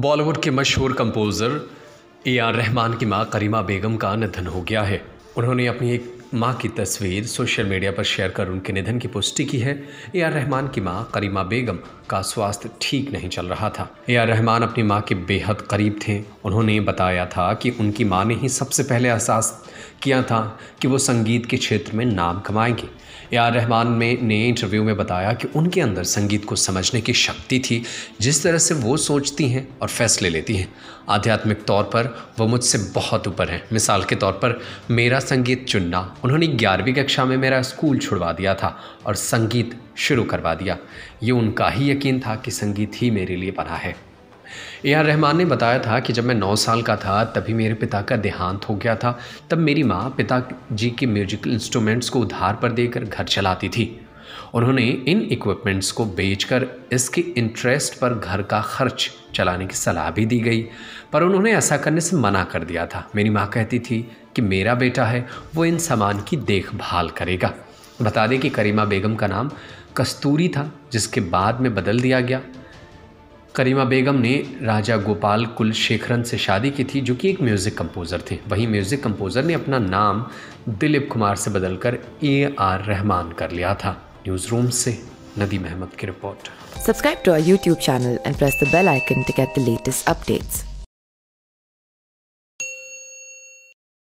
बॉलीवुड के मशहूर composer A R Rahman की माँ करीमा बेगम का निधन हो गया है उन्होंने अपनी एक माँ की तस्वीर सोशल मीडिया पर शेयर कर उनके निधन की पुष्टि की है ए आर रहमान की माँ करीमा बेगम का स्वास्थ्य ठीक नहीं चल रहा था ए आर रहमान अपनी माँ के बेहद करीब थे उन्होंने बताया था कि उनकी माँ ने ही सबसे पहले एहसास किया था कि वो संगीत के क्षेत्र में नाम कमाएंगे ए आर रहमान में ने इंटरव्यू में बताया कि उनके अंदर संगीत को समझने की शक्ति थी जिस तरह से वो सोचती हैं और फैसले लेती हैं आध्यात्मिक तौर पर वो मुझसे बहुत ऊपर हैं मिसाल के तौर पर मेरा संगीत चुनना उन्होंने ग्यारहवीं कक्षा में मेरा स्कूल छुड़वा दिया था और संगीत शुरू करवा दिया ये उनका ही यकीन था कि संगीत ही मेरे लिए पढ़ा है ए आर रहमान ने बताया था कि जब मैं नौ साल का था तभी मेरे पिता का देहांत हो गया था तब मेरी माँ पिता जी के म्यूजिकल इंस्ट्रूमेंट्स को उधार पर देकर घर चलाती थी उन्होंने इन इक्विपमेंट्स को बेचकर इसके इंटरेस्ट पर घर का खर्च चलाने की सलाह भी दी गई पर उन्होंने ऐसा करने से मना कर दिया था मेरी माँ कहती थी कि मेरा बेटा है वो इन सामान की देखभाल करेगा बता दें कि करीमा बेगम का नाम कस्तूरी था जिसके बाद में बदल दिया गया करीमा बेगम ने राजा गोपाल कुलशेखरन से शादी की थी जो कि एक म्यूज़िक कंपोज़र थे वहीं म्यूज़िक कंपोज़र ने अपना नाम दिलीप कुमार से बदलकर ए आर रहमान कर लिया था न्यूज रूम से नदीम अहमद की report subscribe to our YouTube channel and press the bell icon to get the latest updates